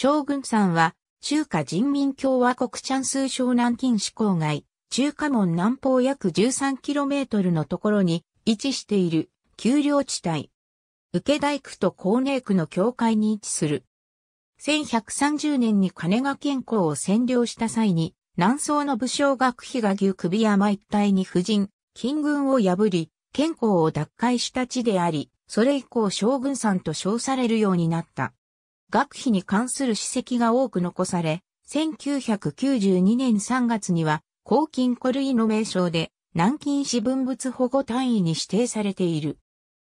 将軍山は、中華人民共和国チャンスー省南京市郊外、中華門南方約 13km のところに位置している丘陵地帯。受大区と高寧区の境界に位置する。1130年に金賀県港を占領した際に、南宋の武将学費が牛首山一帯に婦人、金軍を破り、県港を奪回した地であり、それ以降将軍山と称されるようになった。学費に関する史跡が多く残され、1992年3月には、黄金古類の名称で、南京市文物保護単位に指定されている。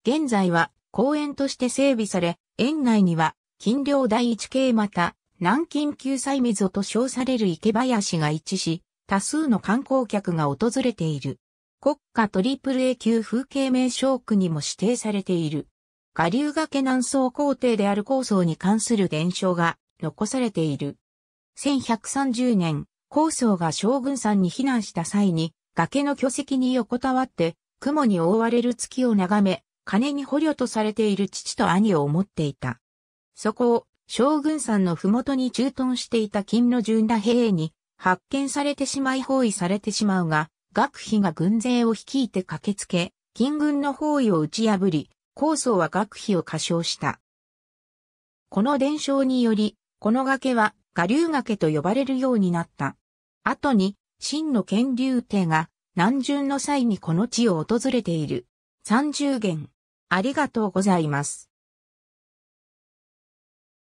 現在は、公園として整備され、園内には、金陵第一系また、南京救済溝と称される池林が一致し、多数の観光客が訪れている。国家 AAA 級風景名勝区にも指定されている。下流崖南宋皇帝である高僧に関する伝承が残されている。1130年、高僧が将軍山に避難した際に、崖の巨石に横たわって、雲に覆われる月を眺め、金に捕虜とされている父と兄を思っていた。そこを、将軍山の麓に駐屯していた金の順羅兵に、発見されてしまい包囲されてしまうが、学費が軍勢を率いて駆けつけ、金軍の包囲を打ち破り、高層は学費を過小した。この伝承により、この崖は我流崖と呼ばれるようになった。後に、真の剣竜帝が南巡の際にこの地を訪れている。三十元。ありがとうございます。